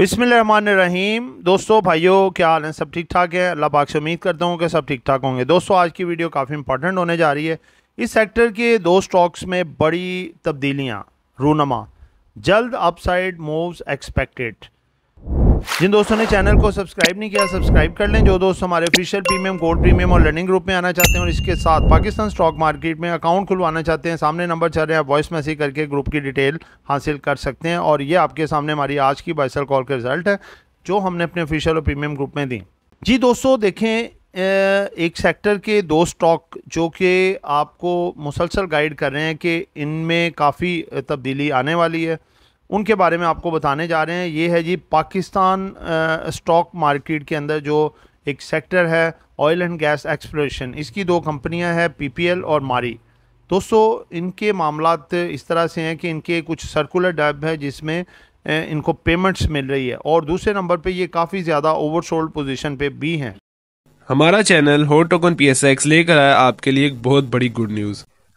बिसमीम दोस्तों भाइयों क्या हाल है सब ठीक ठाक है अल्लाह पाक से उम्मीद करता हूँ कि सब ठीक ठाक होंगे दोस्तों आज की वीडियो काफ़ी इंपॉर्टेंट होने जा रही है इस सेक्टर के दो स्टॉक्स में बड़ी तब्दीलियाँ रूनमा जल्द अपसाइड मूव्स एक्सपेक्टेड जिन दोस्तों ने चैनल को सब्सक्राइब नहीं किया सब्सक्राइब कर लें जो दोस्त हमारे ऑफिशियल प्रीमियम गोल्ड प्रीमियम और लर्निंग ग्रुप में आना चाहते हैं और इसके साथ पाकिस्तान स्टॉक मार्केट में अकाउंट खुलवाना चाहते हैं सामने नंबर चल रहे हैं आप वॉइस मैसेज करके ग्रुप की डिटेल हासिल कर सकते हैं और ये आपके सामने हमारी आज की बाइसल कॉल के रिजल्ट है जो हमने अपने ऑफिशियल और प्रीमियम ग्रुप में दी जी दोस्तों देखें एक सेक्टर के दो स्टॉक जो कि आपको मुसलसल गाइड कर रहे हैं कि इनमें काफ़ी तब्दीली आने वाली है उनके बारे में आपको बताने जा रहे हैं ये है जी पाकिस्तान स्टॉक मार्केट के अंदर जो एक सेक्टर है ऑयल एंड गैस एक्सप्लोरेशन इसकी दो कंपनियां हैं पीपीएल और मारी दोस्तों इनके मामला इस तरह से हैं कि इनके कुछ सर्कुलर डब है जिसमें इनको पेमेंट्स मिल रही है और दूसरे नंबर पे ये काफ़ी ज़्यादा ओवरसोल्ड पोजीशन पे भी हैं हमारा चैनल हॉट टोकन पी लेकर आया आपके लिए एक बहुत बड़ी गुड न्यूज़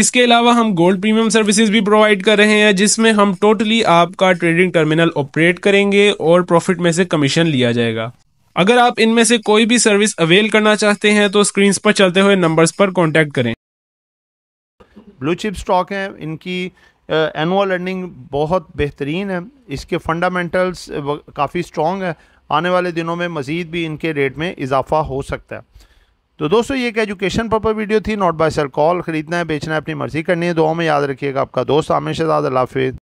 इसके अलावा हम गोल्ड प्रीमियम सर्विसेज भी प्रोवाइड कर रहे हैं जिसमें हम टोटली आपका ट्रेडिंग टर्मिनल ऑपरेट करेंगे और प्रॉफिट में से कमीशन लिया जाएगा अगर आप इनमें से कोई भी सर्विस अवेल करना चाहते हैं तो स्क्रीन पर चलते हुए नंबर्स पर कॉन्टैक्ट करें ब्लू चिप स्टॉक है इनकी एनुअल अर्निंग बहुत बेहतरीन है इसके फंडामेंटल्स काफ़ी स्ट्रॉन्ग है आने वाले दिनों में मज़ीद भी इनके रेट में इजाफा हो सकता है तो दोस्तों ये एक एजुकेशन पर वीडियो थी नॉट बाय सर कॉल खरीदना है बेचना है अपनी मर्जी करनी है दुआ में याद रखिएगा आपका दोस्त आमिर शहजाद अलाफिज़